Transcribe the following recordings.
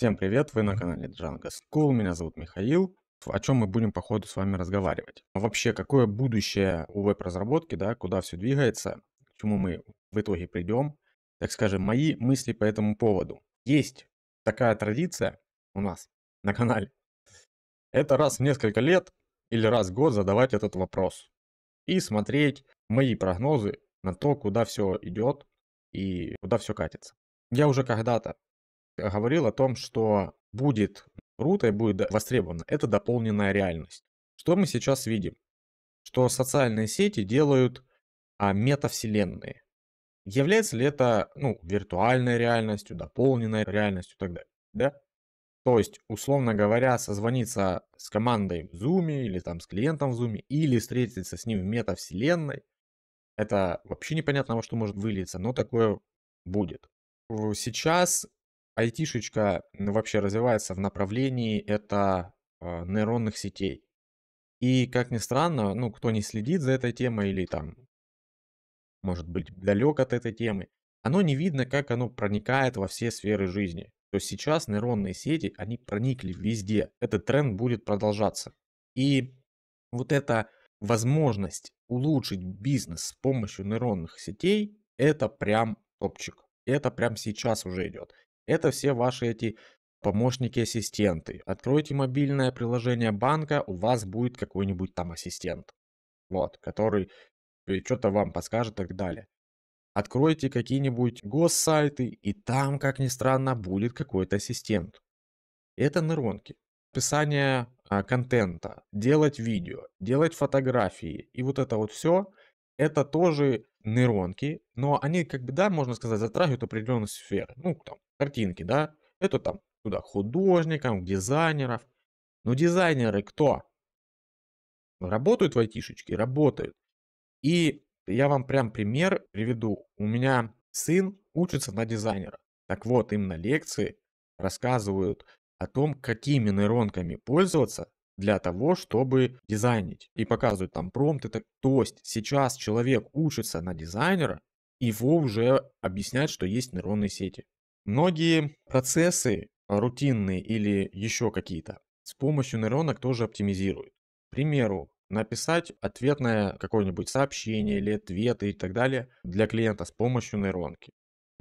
Всем привет, вы на канале Django School, меня зовут Михаил. О чем мы будем по ходу с вами разговаривать. А вообще, какое будущее у веб-разработки, да, куда все двигается, к чему мы в итоге придем. Так скажем, мои мысли по этому поводу. Есть такая традиция у нас на канале. Это раз в несколько лет или раз в год задавать этот вопрос. И смотреть мои прогнозы на то, куда все идет и куда все катится. Я уже когда-то говорил о том, что будет круто и будет востребовано. Это дополненная реальность. Что мы сейчас видим? Что социальные сети делают а, метавселенные. Является ли это ну, виртуальной реальностью, дополненной реальностью и так далее? Да? То есть, условно говоря, созвониться с командой в Zoom или там с клиентом в Zoom или встретиться с ним в метавселенной, это вообще непонятно во что может вылиться, но такое будет. Сейчас айтишечка вообще развивается в направлении это а, нейронных сетей. И как ни странно, ну, кто не следит за этой темой или там, может быть, далек от этой темы, оно не видно, как оно проникает во все сферы жизни. То есть сейчас нейронные сети, они проникли везде. Этот тренд будет продолжаться. И вот эта возможность улучшить бизнес с помощью нейронных сетей, это прям топчик. Это прям сейчас уже идет. Это все ваши эти помощники-ассистенты. Откройте мобильное приложение банка, у вас будет какой-нибудь там ассистент. Вот, который э, что-то вам подскажет и так далее. Откройте какие-нибудь госсайты, и там, как ни странно, будет какой-то ассистент. Это нейронки. Писание а, контента, делать видео, делать фотографии и вот это вот все это тоже нейронки, но они как бы, да, можно сказать, затрагивают определенные сферы. Ну, там, картинки, да, это там туда художникам, дизайнеров. Но дизайнеры кто? Работают в айтишечке? Работают. И я вам прям пример приведу. У меня сын учится на дизайнера. Так вот, им на лекции рассказывают о том, какими нейронками пользоваться, для того, чтобы дизайнить. И показывают там промпты. То есть сейчас человек учится на дизайнера, его уже объясняют, что есть нейронные сети. Многие процессы рутинные или еще какие-то с помощью нейронок тоже оптимизируют. К примеру, написать ответное какое-нибудь сообщение или ответы и так далее для клиента с помощью нейронки.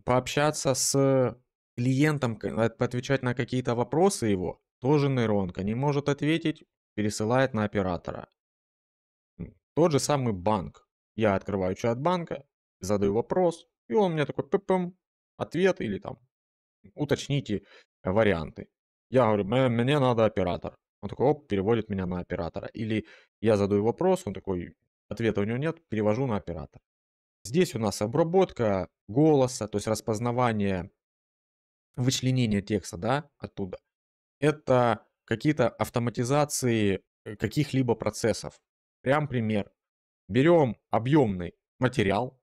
Пообщаться с клиентом, отвечать на какие-то вопросы его тоже нейронка не может ответить, пересылает на оператора. Тот же самый банк. Я открываю чат банка, задаю вопрос, и он мне такой ппм, ответ или там уточните варианты. Я говорю, мне надо оператор. Он такой, оп, переводит меня на оператора. Или я задаю вопрос, он такой, ответа у него нет, перевожу на оператор. Здесь у нас обработка голоса, то есть распознавание, вычленение текста, да, оттуда это какие-то автоматизации э, каких-либо процессов. Прям пример. Берем объемный материал.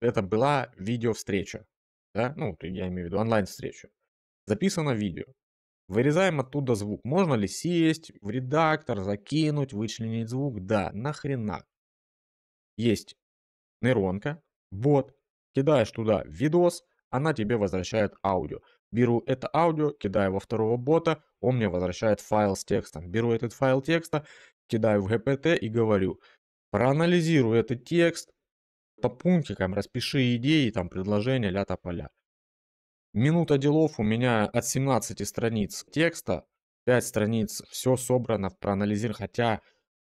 Это была видеовстреча. Да? Ну, я имею в виду онлайн встречу. Записано видео. Вырезаем оттуда звук. Можно ли сесть в редактор, закинуть, вычленить звук? Да, нахрена. Есть нейронка, бот, кидаешь туда видос, она тебе возвращает аудио. Беру это аудио, кидаю во второго бота, он мне возвращает файл с текстом. Беру этот файл текста, кидаю в GPT и говорю, проанализируй этот текст, по пунктикам распиши идеи, там предложения, ля-то поля. Минута делов у меня от 17 страниц текста, 5 страниц, все собрано, проанализировано, хотя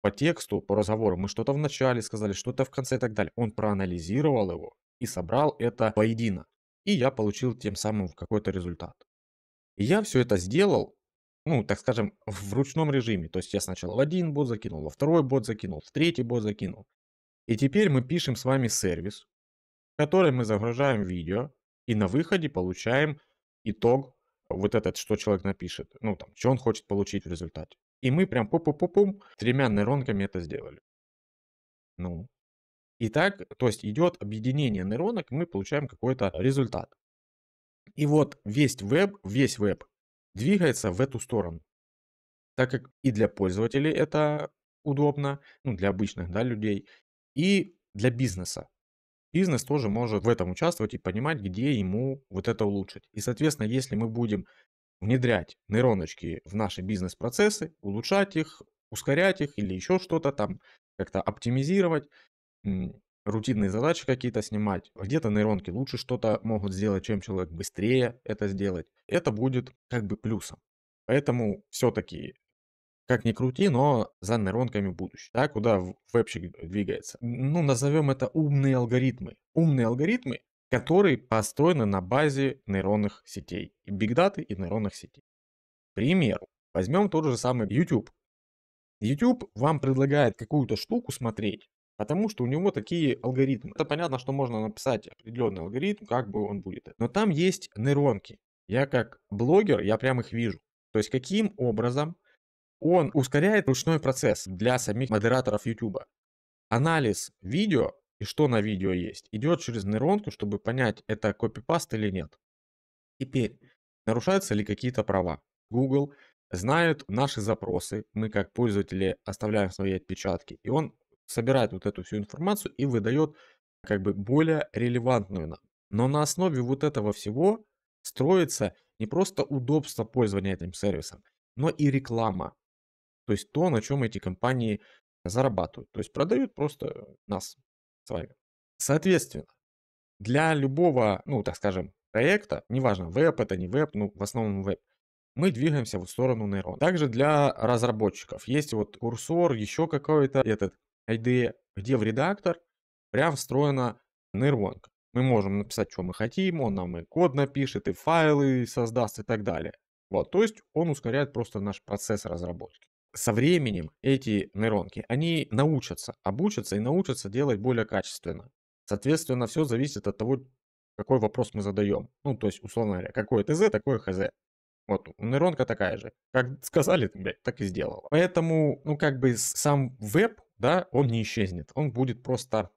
по тексту, по разговору мы что-то в начале сказали, что-то в конце и так далее. Он проанализировал его и собрал это воедино и я получил тем самым какой-то результат. И я все это сделал, ну, так скажем, в ручном режиме. То есть я сначала в один бот закинул, во второй бот закинул, в третий бот закинул. И теперь мы пишем с вами сервис, в который мы загружаем видео, и на выходе получаем итог вот этот, что человек напишет, ну там, что он хочет получить в результате. И мы прям пу пу пу пум тремя нейронками это сделали. Ну, и так, то есть идет объединение нейронок, мы получаем какой-то результат. И вот весь веб, весь веб двигается в эту сторону. Так как и для пользователей это удобно, ну, для обычных да, людей, и для бизнеса. Бизнес тоже может в этом участвовать и понимать, где ему вот это улучшить. И, соответственно, если мы будем внедрять нейроночки в наши бизнес-процессы, улучшать их, ускорять их или еще что-то там, как-то оптимизировать, рутинные задачи какие-то снимать. Где-то нейронки лучше что-то могут сделать, чем человек быстрее это сделать. Это будет как бы плюсом. Поэтому все-таки, как ни крути, но за нейронками будущее. Да, куда вебщик двигается. Ну, назовем это умные алгоритмы. Умные алгоритмы, которые построены на базе нейронных сетей. И бигдаты, и нейронных сетей. К примеру, возьмем тот же самый YouTube. YouTube вам предлагает какую-то штуку смотреть, Потому что у него такие алгоритмы. Это понятно, что можно написать определенный алгоритм, как бы он будет. Но там есть нейронки. Я как блогер, я прям их вижу. То есть каким образом он ускоряет ручной процесс для самих модераторов YouTube. Анализ видео и что на видео есть идет через нейронку, чтобы понять, это копипаст или нет. Теперь, нарушаются ли какие-то права? Google знает наши запросы, мы как пользователи оставляем свои отпечатки, и он собирает вот эту всю информацию и выдает как бы более релевантную нам. Но на основе вот этого всего строится не просто удобство пользования этим сервисом, но и реклама. То есть то, на чем эти компании зарабатывают. То есть продают просто нас с вами. Соответственно, для любого, ну так скажем, проекта, неважно, веб это не веб, ну в основном веб, мы двигаемся в сторону нейрон. Также для разработчиков есть вот курсор, еще какой-то этот ID, где в редактор прям встроена нейронка. Мы можем написать, что мы хотим, он нам и код напишет, и файлы создаст и так далее. Вот, то есть он ускоряет просто наш процесс разработки. Со временем эти нейронки, они научатся, обучатся и научатся делать более качественно. Соответственно, все зависит от того, какой вопрос мы задаем. Ну, то есть, условно говоря, какое ТЗ, такое ХЗ. Вот, нейронка такая же. Как сказали, блядь, так и сделала. Поэтому, ну, как бы сам веб, да, он не исчезнет. Он будет просто,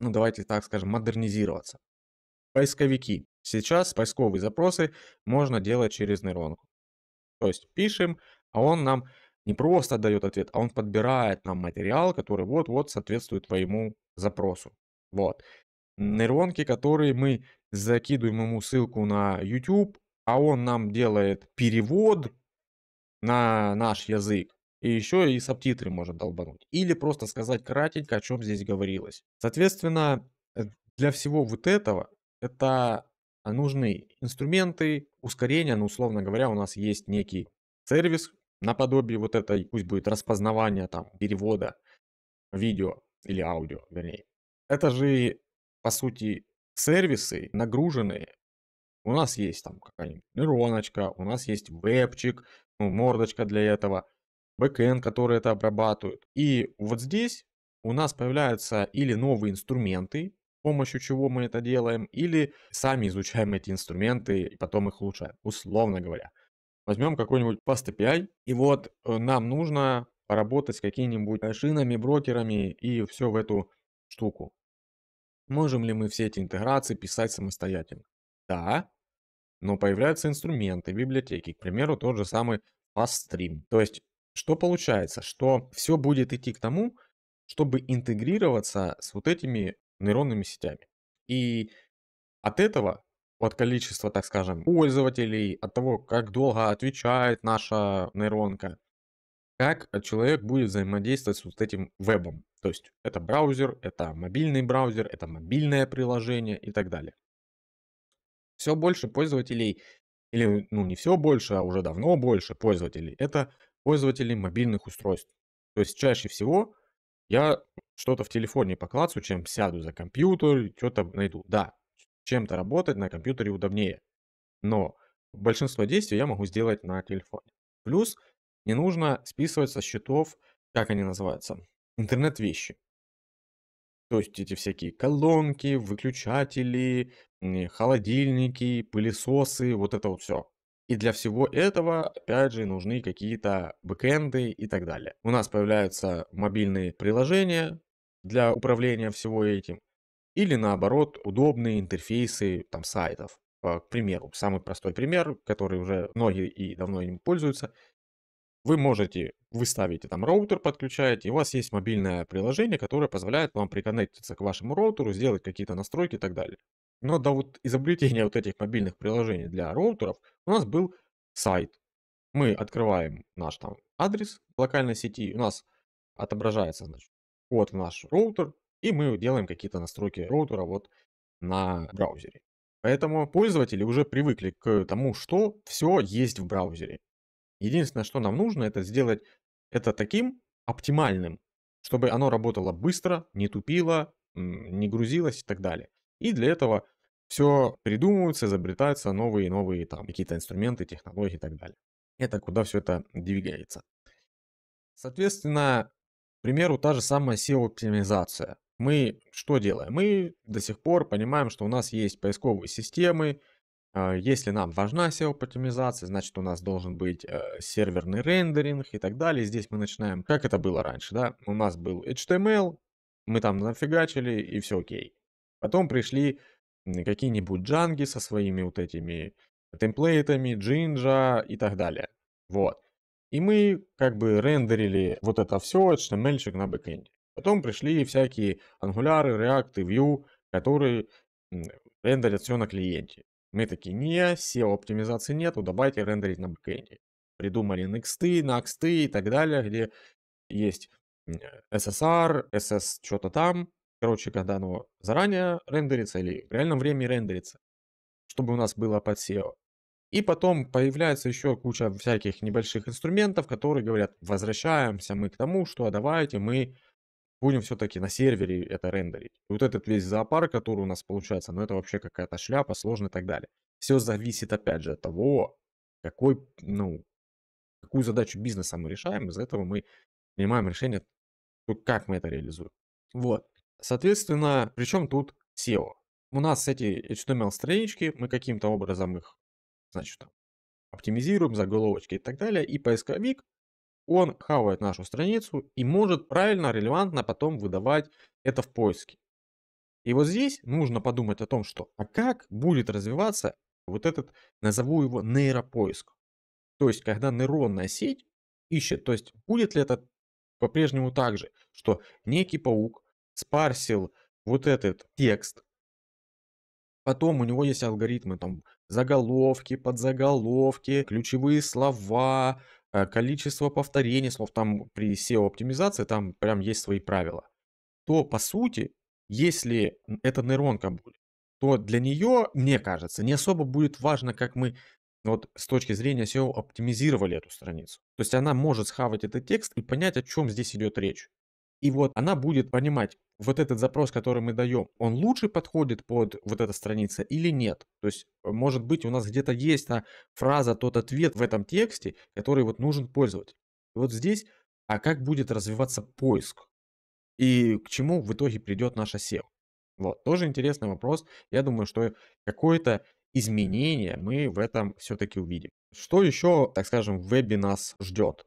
ну давайте так скажем, модернизироваться. Поисковики. Сейчас поисковые запросы можно делать через нейронку. То есть пишем, а он нам не просто дает ответ, а он подбирает нам материал, который вот-вот соответствует твоему запросу. Вот. Нейронки, которые мы закидываем ему ссылку на YouTube, а он нам делает перевод на наш язык, и еще и субтитры можно долбануть. Или просто сказать кратенько, о чем здесь говорилось. Соответственно, э, для всего вот этого, это нужны инструменты, ускорения, ну, условно говоря, у нас есть некий сервис наподобие вот этой, пусть будет распознавание там перевода видео или аудио, вернее. Это же, по сути, сервисы нагруженные. У нас есть там какая-нибудь нейроночка, у нас есть вебчик, ну, мордочка для этого backend, которые это обрабатывают. И вот здесь у нас появляются или новые инструменты, с помощью чего мы это делаем, или сами изучаем эти инструменты и потом их улучшаем, условно говоря. Возьмем какой-нибудь Fast API, и вот э, нам нужно поработать с какими-нибудь машинами, брокерами и все в эту штуку. Можем ли мы все эти интеграции писать самостоятельно? Да, но появляются инструменты, библиотеки, к примеру, тот же самый FastStream. То есть что получается? Что все будет идти к тому, чтобы интегрироваться с вот этими нейронными сетями. И от этого, от количества, так скажем, пользователей, от того, как долго отвечает наша нейронка, как человек будет взаимодействовать с вот этим вебом. То есть это браузер, это мобильный браузер, это мобильное приложение и так далее. Все больше пользователей, или ну не все больше, а уже давно больше пользователей, это пользователей мобильных устройств. То есть чаще всего я что-то в телефоне поклацаю, чем сяду за компьютер, что-то найду. Да, чем-то работать на компьютере удобнее. Но большинство действий я могу сделать на телефоне. Плюс не нужно списывать со счетов, как они называются, интернет-вещи. То есть эти всякие колонки, выключатели, холодильники, пылесосы, вот это вот все. И для всего этого, опять же, нужны какие-то бэкэнды и так далее. У нас появляются мобильные приложения для управления всего этим. Или наоборот, удобные интерфейсы там, сайтов. К примеру, самый простой пример, который уже многие и давно им пользуются. Вы можете, вы ставите там роутер, подключаете, и у вас есть мобильное приложение, которое позволяет вам приконнектиться к вашему роутеру, сделать какие-то настройки и так далее. Но до вот изобретения вот этих мобильных приложений для роутеров у нас был сайт. Мы открываем наш там адрес в локальной сети, у нас отображается значит, код в наш роутер, и мы делаем какие-то настройки роутера вот на браузере. Поэтому пользователи уже привыкли к тому, что все есть в браузере. Единственное, что нам нужно, это сделать это таким оптимальным, чтобы оно работало быстро, не тупило, не грузилось и так далее. И для этого все придумываются, изобретаются новые и новые там какие-то инструменты, технологии и так далее. Это куда все это двигается. Соответственно, к примеру, та же самая SEO-оптимизация. Мы что делаем? Мы до сих пор понимаем, что у нас есть поисковые системы. А, если нам важна SEO-оптимизация, значит у нас должен быть э, серверный рендеринг и так далее. Здесь мы начинаем, как это было раньше, да? У нас был HTML, мы там нафигачили и все окей. Потом пришли какие-нибудь джанги со своими вот этими темплейтами, джинджа и так далее. Вот. И мы как бы рендерили вот это все, HTML-чик эм на бэкэнде. Потом пришли всякие ангуляры, реакты, Vue, которые рендерят все на клиенте. Мы такие, не, SEO-оптимизации нету, давайте рендерить на бэкэнде. Придумали NXT, NXT и так далее, где есть SSR, SS что-то там, короче, когда оно заранее рендерится или в реальном времени рендерится, чтобы у нас было под SEO. И потом появляется еще куча всяких небольших инструментов, которые говорят, возвращаемся мы к тому, что давайте мы будем все-таки на сервере это рендерить. И вот этот весь зоопарк, который у нас получается, ну это вообще какая-то шляпа, сложно и так далее. Все зависит опять же от того, какой, ну, какую задачу бизнеса мы решаем, из за этого мы принимаем решение, как мы это реализуем. Вот. Соответственно, причем тут SEO? У нас эти HTML-странички, мы каким-то образом их, значит, там, оптимизируем, заголовочки и так далее, и поисковик, он хавает нашу страницу и может правильно, релевантно потом выдавать это в поиске. И вот здесь нужно подумать о том, что а как будет развиваться вот этот, назову его нейропоиск. То есть, когда нейронная сеть ищет, то есть будет ли это по-прежнему так же, что некий паук спарсил вот этот текст. Потом у него есть алгоритмы, там, заголовки, подзаголовки, ключевые слова, э, количество повторений слов. Там при SEO-оптимизации там прям есть свои правила. То, по сути, если эта нейронка будет, то для нее, мне кажется, не особо будет важно, как мы вот с точки зрения SEO оптимизировали эту страницу. То есть она может схавать этот текст и понять, о чем здесь идет речь. И вот она будет понимать, вот этот запрос, который мы даем, он лучше подходит под вот эта страница или нет. То есть, э, может быть, у нас где-то есть та фраза, тот ответ в этом тексте, который вот нужен пользователь. И вот здесь, а как будет развиваться поиск? И к чему в итоге придет наша SEO? Вот, тоже интересный вопрос. Я думаю, что какое-то изменение мы в этом все-таки увидим. Что еще, так скажем, в вебе нас ждет?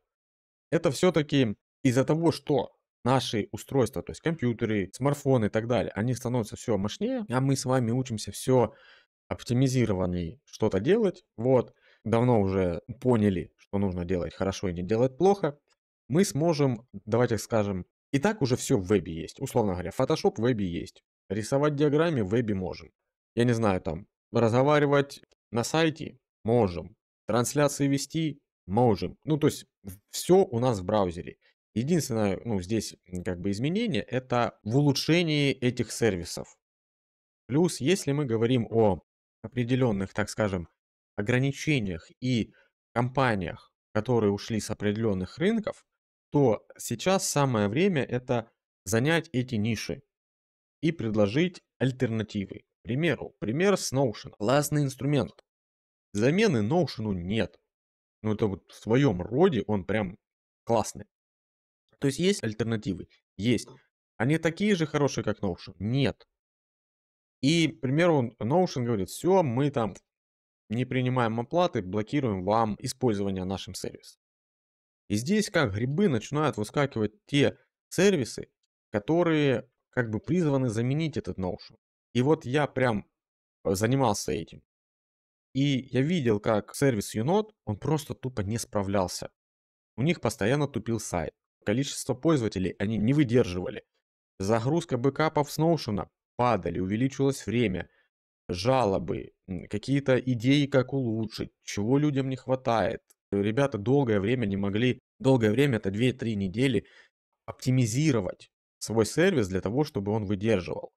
Это все-таки из-за того, что наши устройства, то есть компьютеры, смартфоны и так далее, они становятся все мощнее, а мы с вами учимся все оптимизированнее что-то делать. Вот, давно уже поняли, что нужно делать хорошо и не делать плохо. Мы сможем, давайте скажем, и так уже все в вебе есть. Условно говоря, Photoshop в вебе есть. Рисовать диаграммы в вебе можем. Я не знаю, там, разговаривать на сайте можем. Трансляции вести можем. Ну, то есть, все у нас в браузере. Единственное, ну, здесь как бы изменение, это в улучшении этих сервисов. Плюс, если мы говорим о определенных, так скажем, ограничениях и компаниях, которые ушли с определенных рынков, то сейчас самое время это занять эти ниши и предложить альтернативы. К примеру, пример с Notion. Классный инструмент. Замены Notion нет. Ну это вот в своем роде он прям классный. То есть есть альтернативы? Есть. Они такие же хорошие, как Notion? Нет. И, к примеру, Notion говорит, все, мы там не принимаем оплаты, блокируем вам использование нашим сервисом. И здесь как грибы начинают выскакивать те сервисы, которые как бы призваны заменить этот Notion. И вот я прям э, занимался этим. И я видел, как сервис Unot, он просто тупо не справлялся. У них постоянно тупил сайт количество пользователей они не выдерживали. Загрузка бэкапов с Notion падали, увеличилось время, жалобы, какие-то идеи, как улучшить, чего людям не хватает. Ребята долгое время не могли, долгое время, это 2-3 недели, оптимизировать свой сервис для того, чтобы он выдерживал.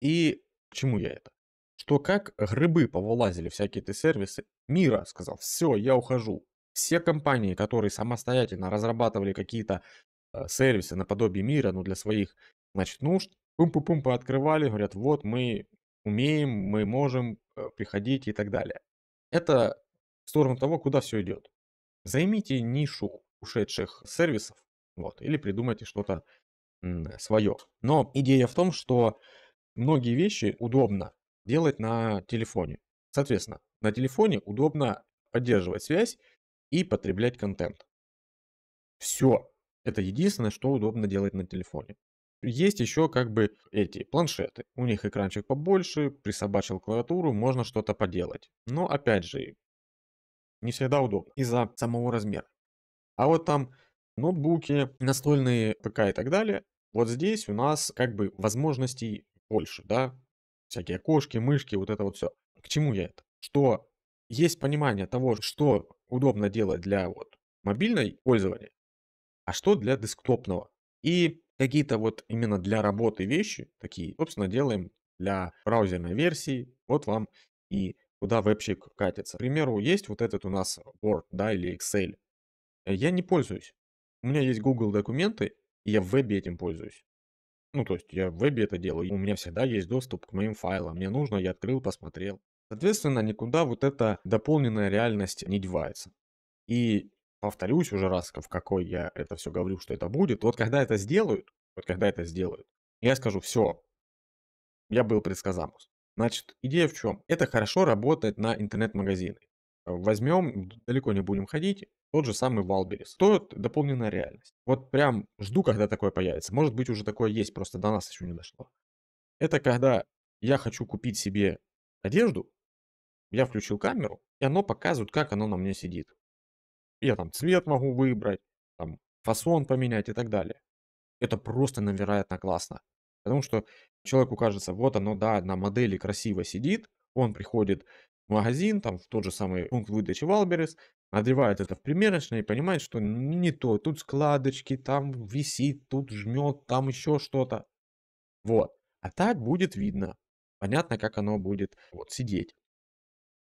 И к чему я это? Что как грибы повылазили всякие эти сервисы, Мира сказал, все, я ухожу, все компании, которые самостоятельно разрабатывали какие-то э, сервисы наподобие мира, но ну, для своих значит, нужд, пум-пум-пум пооткрывали, говорят, вот мы умеем, мы можем, э, приходить и так далее. Это в сторону того, куда все идет. Займите нишу ушедших сервисов, вот, или придумайте что-то свое. Но идея в том, что многие вещи удобно делать на телефоне. Соответственно, на телефоне удобно поддерживать связь и потреблять контент. Все. Это единственное, что удобно делать на телефоне. Есть еще как бы эти планшеты. У них экранчик побольше, присобачил клавиатуру, можно что-то поделать. Но опять же, не всегда удобно из-за самого размера. А вот там ноутбуки, настольные ПК и так далее, вот здесь у нас как бы возможностей больше, да? Всякие окошки, мышки, вот это вот все. К чему я это? Что есть понимание того, что удобно делать для вот мобильной пользования, а что для десктопного. И какие-то вот именно для работы вещи, такие, собственно, делаем для браузерной версии. Вот вам и куда вебщик катится. К примеру, есть вот этот у нас Word, да, или Excel. Э, я не пользуюсь. У меня есть Google документы, и я в вебе этим пользуюсь. Ну, то есть я в вебе это делаю. У меня всегда есть доступ к моим файлам. Мне нужно, я открыл, посмотрел. Соответственно, никуда вот эта дополненная реальность не девается. И повторюсь уже раз, в какой я это все говорю, что это будет. Вот когда это сделают, вот когда это сделают, я скажу, все, я был предсказамус. Значит, идея в чем? Это хорошо работает на интернет-магазины. Возьмем, далеко не будем ходить, тот же самый Валберис. Стоит дополненная реальность. Вот прям жду, когда такое появится. Может быть, уже такое есть, просто до нас еще не дошло. Это когда я хочу купить себе одежду, я включил камеру, и оно показывает, как оно на мне сидит. Я там цвет могу выбрать, там фасон поменять и так далее. Это просто невероятно классно. Потому что человеку кажется, вот оно, да, на модели красиво сидит, он приходит в магазин, там в тот же самый пункт выдачи Валберес, надевает это в примерочное и понимает, что не то, тут складочки, там висит, тут жмет, там еще что-то. Вот. А так будет видно. Понятно, как оно будет вот, сидеть.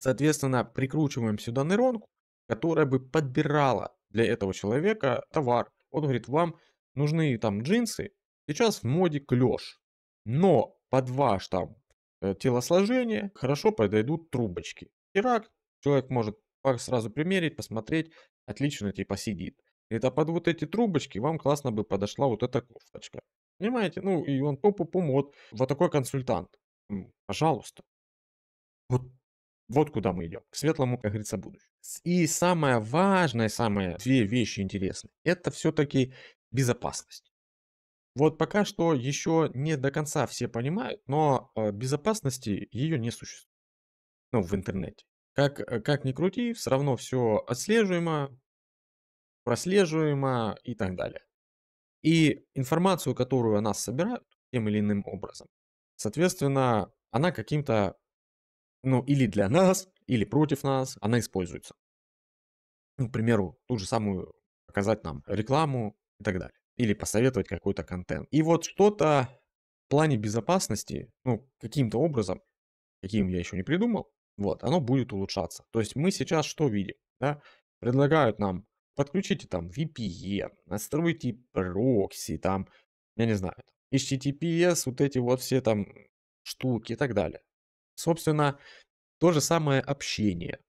Соответственно, прикручиваем сюда нейронку, которая бы подбирала для этого человека товар. Он говорит, вам нужны там джинсы, сейчас в моде клеш, но под ваш там э, телосложение хорошо подойдут трубочки. Ирак, человек может сразу примерить, посмотреть, отлично типа сидит. Это под вот эти трубочки вам классно бы подошла вот эта кофточка. Понимаете? Ну и он пу-пу-пум, вот, вот такой консультант. Пожалуйста. Вот вот куда мы идем, к светлому, как говорится, будущему. И самое важное, самые две вещи интересные, это все-таки безопасность. Вот пока что еще не до конца все понимают, но э, безопасности ее не существует. Ну, в интернете. Как, э, как ни крути, все равно все отслеживаемо, прослеживаемо и так далее. И информацию, которую о нас собирают тем или иным образом, соответственно, она каким-то ну, или для нас, или против нас, она используется. Ну, к примеру, ту же самую показать нам рекламу и так далее. Или посоветовать какой-то контент. И вот что-то в плане безопасности, ну, каким-то образом, каким я еще не придумал, вот, оно будет улучшаться. То есть мы сейчас что видим? Да? Предлагают нам подключите там VPN, настройте прокси, там, я не знаю, HTTPS, вот эти вот все там штуки и так далее. Собственно, то же самое общение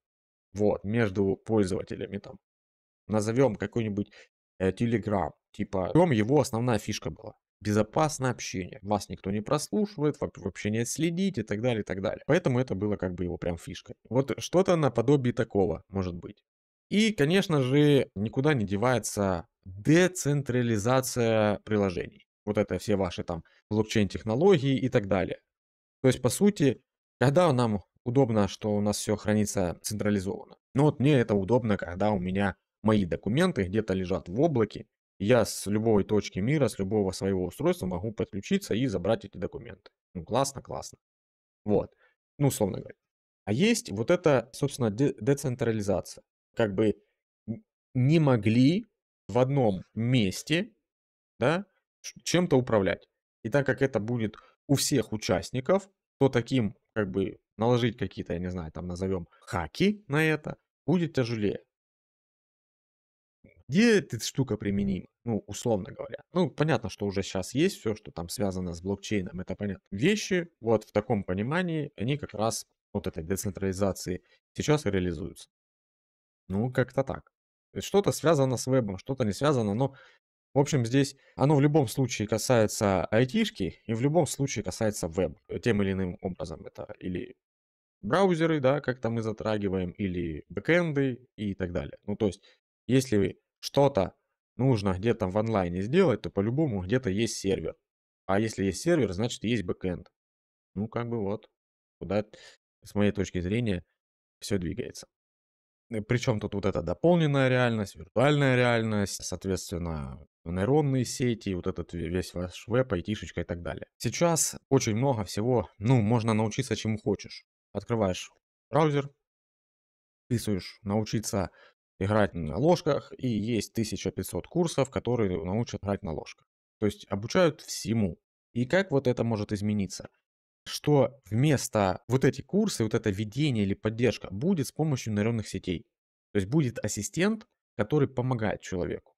вот, между пользователями. Там, назовем какой-нибудь э, Типа, в чем его основная фишка была? безопасное общение. Вас никто не прослушивает, вообще не отследить и так далее, и так далее. Поэтому это было как бы его прям фишкой. Вот что-то наподобие такого может быть. И, конечно же, никуда не девается децентрализация приложений. Вот это все ваши там блокчейн-технологии и так далее. То есть, по сути, когда нам удобно, что у нас все хранится централизованно. Но вот мне это удобно, когда у меня мои документы где-то лежат в облаке, я с любой точки мира, с любого своего устройства могу подключиться и забрать эти документы. Ну, классно, классно. Вот. Ну, условно говоря. А есть вот это, собственно, де- децентрализация. Как бы не могли в одном месте, да, чем-то управлять. И так как это будет у всех участников, то таким как бы наложить какие-то, я не знаю, там назовем хаки на это, будет тяжелее. Где эта штука применима? Ну, условно говоря. Ну, понятно, что уже сейчас есть все, что там связано с блокчейном, это понятно. Вещи, вот в таком понимании, они как раз вот этой децентрализации сейчас и реализуются. Ну, как-то так. Что-то связано с вебом, что-то не связано, но в общем, здесь оно в любом случае касается айтишки и в любом случае касается веб э, тем или иным образом. Это или браузеры, да, как-то мы затрагиваем, или бэкэнды и так далее. Ну, то есть, если что-то нужно где-то в онлайне сделать, то по-любому где-то есть сервер. А если есть сервер, значит есть бэкэнд. Ну, как бы вот, куда с моей точки зрения все двигается. Э, Причем тут вот эта дополненная реальность, виртуальная реальность, соответственно, нейронные сети, вот этот весь ваш веб, айтишечка и так далее. Сейчас очень много всего, ну, можно научиться чему хочешь. Открываешь браузер, писаешь «научиться играть на ложках», и есть 1500 курсов, которые научат играть на ложках. То есть обучают всему. И как вот это может измениться? что вместо вот эти курсы, вот это ведение или поддержка будет с помощью нейронных сетей. То есть будет ассистент, который помогает человеку.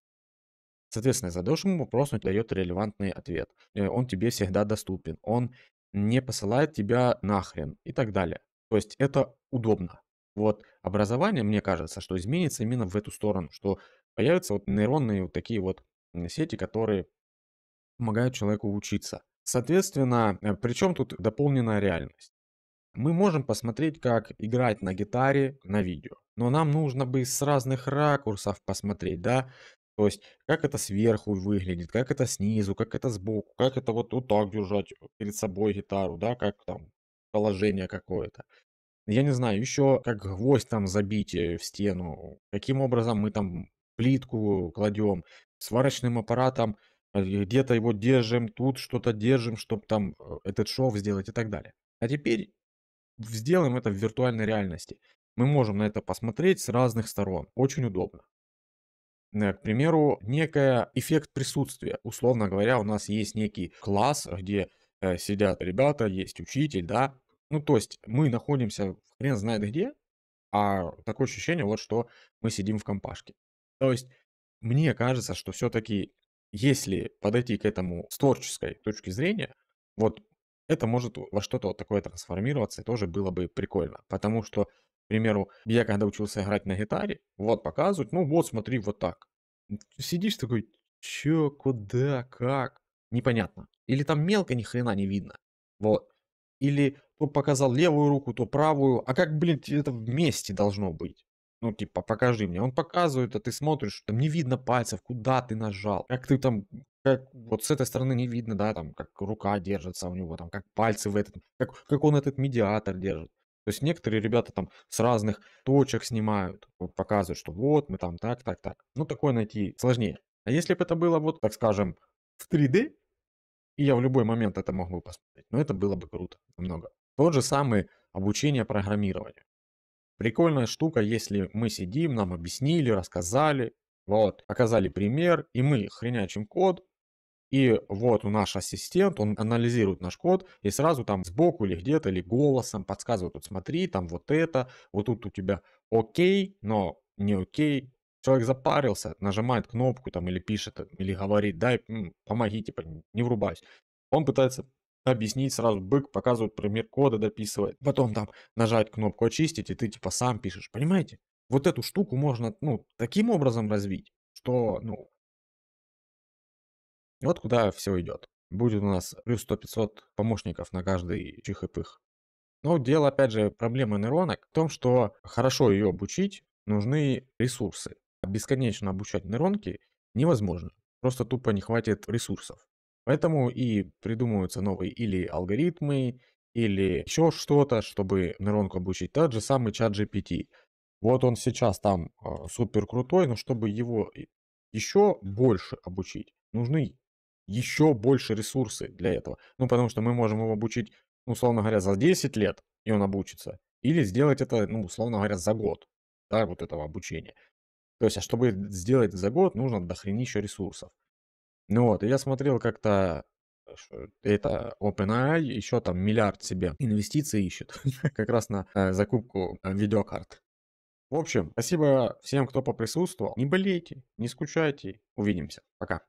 Соответственно, задашь ему вопрос, он дает релевантный ответ. Э, он тебе всегда доступен, он не посылает тебя нахрен и так далее. То есть это удобно. Вот образование, мне кажется, что изменится именно в эту сторону, что появятся вот нейронные вот такие вот сети, которые помогают человеку учиться. Соответственно, э, причем тут дополненная реальность? Мы можем посмотреть, как играть на гитаре на видео, но нам нужно бы с разных ракурсов посмотреть, да? То есть, как это сверху выглядит, как это снизу, как это сбоку, как это вот, вот так держать э, перед собой гитару, да, как там положение какое-то. Я не знаю, еще как гвоздь там забить э, в стену, каким образом мы там плитку кладем, сварочным аппаратом Э, где-то его держим, тут что-то держим, чтобы там э, этот шов сделать и так далее. А теперь сделаем это в виртуальной реальности. Мы можем на это посмотреть с разных сторон. Очень удобно. Э, к примеру, некая эффект присутствия. Условно говоря, у нас есть некий класс, где сидят ребята, есть учитель, да. Ну, то есть мы находимся хрен знает где, а такое ощущение вот, что мы сидим в компашке. То есть мне кажется, что все-таки если подойти к этому с творческой точки зрения, вот это может во что-то вот такое трансформироваться, и тоже было бы прикольно. Потому что, к примеру, я когда учился играть на гитаре, вот показывают, ну вот смотри, вот так. Сидишь такой, чё, куда, как, непонятно. Или там мелко ни хрена не видно. Вот. Или то показал левую руку, то правую. А как, блин, это вместе должно быть? ну, типа, покажи мне. Он показывает, а ты смотришь, там не видно пальцев, куда ты нажал, как ты там, как вот с этой стороны не видно, да, там, как рука держится у него, там, как пальцы в этот, как, как он этот медиатор держит. То есть некоторые ребята там с разных точек снимают, вот показывают, что вот мы там так, так, так. Ну, такое найти сложнее. А если бы это было вот, так скажем, в 3D, и я в любой момент это мог бы посмотреть, но ну, это было бы круто, намного. Тот же самый обучение программированию. Прикольная штука, если мы сидим, нам объяснили, рассказали, вот, показали пример, и мы хренячим код, и вот у наш ассистент, он анализирует наш код и сразу там сбоку или где-то, или голосом подсказывает, вот смотри, там вот это, вот тут у тебя окей, но не окей. Человек запарился, нажимает кнопку там или пишет, или говорит, дай, помогите, типа, не врубаюсь. Он пытается объяснить сразу, бык показывает пример кода, дописывает. Потом там нажать кнопку очистить, и ты типа сам пишешь, понимаете? Вот эту штуку можно, ну, таким образом развить, что, ну, вот куда все идет. Будет у нас плюс 100-500 помощников на каждый чих и пых. Но дело, опять же, проблемы нейронок в том, что хорошо ее обучить, нужны ресурсы. бесконечно обучать нейронки невозможно. Просто тупо не хватит ресурсов. Поэтому и придумываются новые или алгоритмы, или еще что-то, чтобы нейронку обучить. Тот же самый чат GPT. Вот он сейчас там э, а, супер крутой, но чтобы его еще больше обучить, нужны еще больше ресурсы для этого. Ну, потому что мы можем его обучить, ну, условно говоря, за 10 лет, и он обучится. Или сделать это, ну, условно говоря, за год, да, вот этого обучения. То есть, а чтобы сделать за год, нужно еще ресурсов. Ну вот, и я смотрел как-то э, это OpenAI еще там миллиард себе инвестиций ищет как раз на э, закупку э, видеокарт. В общем, спасибо всем, кто поприсутствовал. Не болейте, не скучайте. Увидимся. Пока.